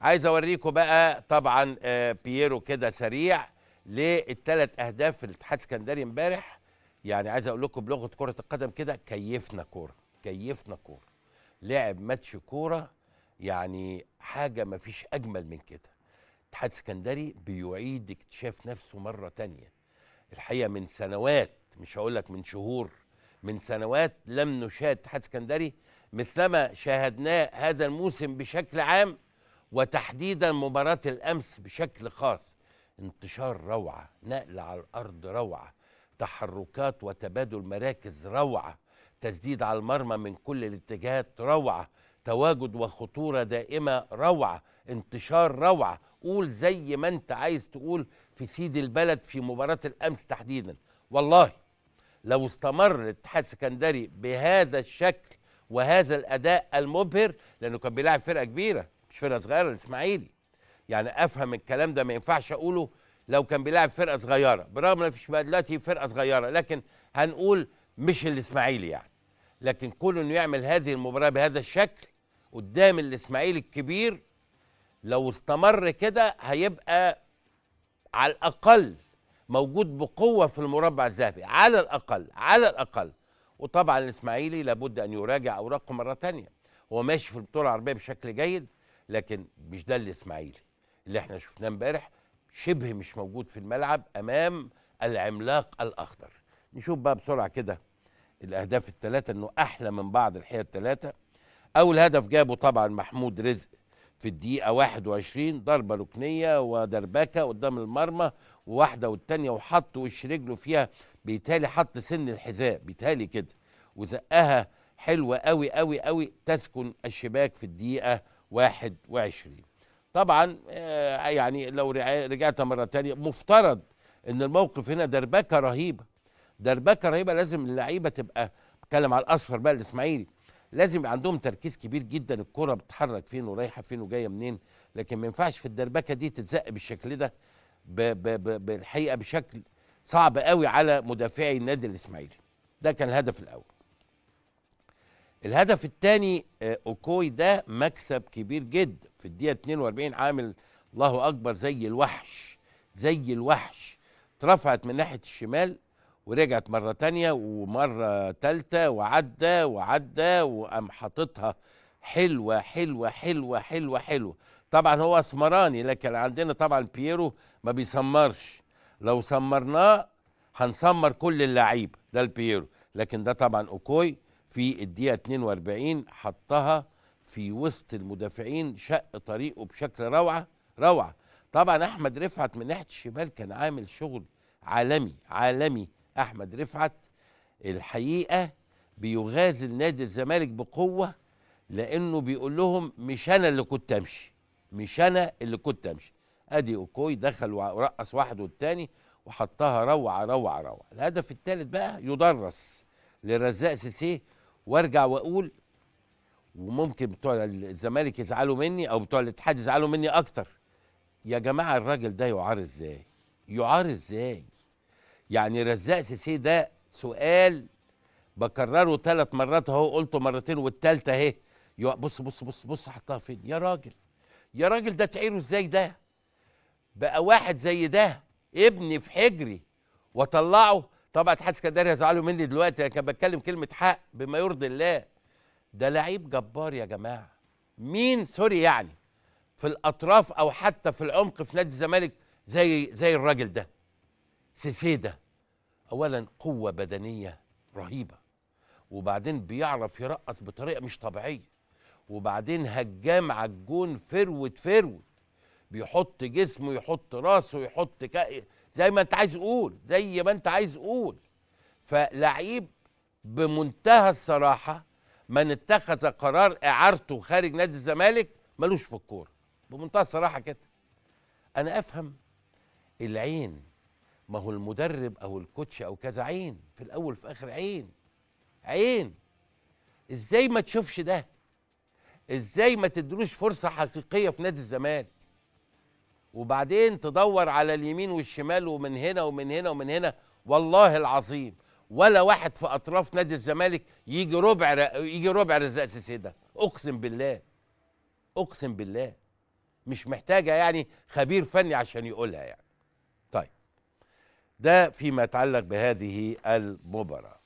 عايز اوريكم بقى طبعا آه، بييرو كده سريع للثلاث اهداف في الاتحاد السكندري امبارح يعني عايز اقول لكم بلغه كره القدم كده كيفنا كوره كيفنا كوره لعب ماتش كوره يعني حاجه ما فيش اجمل من كده الاتحاد السكندري بيعيد اكتشاف نفسه مره تانية الحقيقه من سنوات مش هقول لك من شهور من سنوات لم نشاهد الاتحاد السكندري مثلما شاهدناه هذا الموسم بشكل عام وتحديدا مباراة الأمس بشكل خاص انتشار روعة نقل على الأرض روعة تحركات وتبادل مراكز روعة تسديد على المرمى من كل الاتجاهات روعة تواجد وخطورة دائمة روعة انتشار روعة قول زي ما انت عايز تقول في سيد البلد في مباراة الأمس تحديدا والله لو استمر الاتحاد السكندري بهذا الشكل وهذا الأداء المبهر لأنه كان بيلاعب فرقة كبيرة مش فرقه صغيره الاسماعيلي يعني افهم الكلام ده ما ينفعش اقوله لو كان بيلاعب فرقه صغيره برغم ان فيش دلوقتي فرقه صغيره لكن هنقول مش الاسماعيلي يعني لكن كون انه يعمل هذه المباراه بهذا الشكل قدام الاسماعيلي الكبير لو استمر كده هيبقى على الاقل موجود بقوه في المربع الذهبي على الاقل على الاقل وطبعا الاسماعيلي لابد ان يراجع اوراقه مره ثانيه هو ماشي في البطوله العربيه بشكل جيد لكن مش ده الاسماعيلي اللي احنا شفناه امبارح شبه مش موجود في الملعب امام العملاق الاخضر نشوف بقى بسرعه كده الاهداف الثلاثه انه احلى من بعض الحقيقه الثلاثه اول هدف جابه طبعا محمود رزق في الدقيقة 21 ضربة ركنية ودربكة قدام المرمى وواحدة والتانية وحط وش رجله فيها بيتهيألي حط سن الحذاء بيتهيألي كده وزقها حلوة قوي قوي قوي تسكن الشباك في الدقيقة 2021 طبعا آه، يعني لو رجعت مرة تانية مفترض ان الموقف هنا دربكة رهيبة دربكة رهيبة لازم اللعيبة تبقى بتكلم على الاصفر بقى الاسماعيلي لازم يبقى عندهم تركيز كبير جدا الكرة بتتحرك فين ورايحة فين وجاية منين لكن ما ينفعش في الدربكة دي تتزق بالشكل ده بالحقيقة بشكل صعب قوي على مدافعي النادي الاسماعيلي ده كان الهدف الاول الهدف الثاني آه، اوكوي ده مكسب كبير جدا في الدقيقه 42 عامل الله اكبر زي الوحش زي الوحش اترفعت من ناحيه الشمال ورجعت مره تانية ومره تالتة وعدى وعدى وقام حاططها حلوه حلوه حلوه حلوه حلوه طبعا هو اسمراني لكن عندنا طبعا بييرو ما بيسمرش لو سمرناه هنسمر كل اللعيبه ده البييرو لكن ده طبعا اوكوي في الدقيقه 42 حطها في وسط المدافعين شق طريقه بشكل روعه روعه طبعا احمد رفعت من ناحيه الشمال كان عامل شغل عالمي عالمي احمد رفعت الحقيقه بيغازل نادي الزمالك بقوه لانه بيقول لهم مش انا اللي كنت امشي مش انا اللي كنت امشي ادي اوكوي دخل ورقص واحد والتاني وحطها روعه روعه روعه الهدف الثالث بقى يدرس للرزاق سيسيه وارجع واقول وممكن بتوع الزمالك يزعلوا مني او بتوع الاتحاد يزعلوا مني اكتر يا جماعه الراجل ده يعار ازاي يعار ازاي يعني رزاق سيسي ده سؤال بكرره ثلاث مرات اهو قلته مرتين والثالثه اهي بص بص بص بص حطها فين يا راجل يا راجل ده تعيره ازاي ده بقى واحد زي ده ابني في حجري واطلعه طبعا اتحاد اسكندريه هيزعلوا مني دلوقتي انا كان بتكلم كلمه حق بما يرضي الله ده لعيب جبار يا جماعه مين سوري يعني في الاطراف او حتى في العمق في نادي الزمالك زي زي الراجل ده سيسي ده اولا قوه بدنيه رهيبه وبعدين بيعرف يرقص بطريقه مش طبيعيه وبعدين هجام على الجون فروت فروت بيحط جسمه يحط راسه يحط كأ... زي ما انت عايز قول زي ما انت عايز قول فلعيب بمنتهى الصراحه من اتخذ قرار اعارته خارج نادي الزمالك ملوش في الكوره بمنتهى الصراحه كده انا افهم العين ما هو المدرب او الكوتش او كذا عين في الاول في اخر عين عين ازاي ما تشوفش ده ازاي ما تدلوش فرصه حقيقيه في نادي الزمالك وبعدين تدور على اليمين والشمال ومن هنا ومن هنا ومن هنا والله العظيم ولا واحد في اطراف نادي الزمالك يجي ربع يجي ربع رزاق إيه ده اقسم بالله اقسم بالله مش محتاجه يعني خبير فني عشان يقولها يعني طيب ده فيما يتعلق بهذه المباراه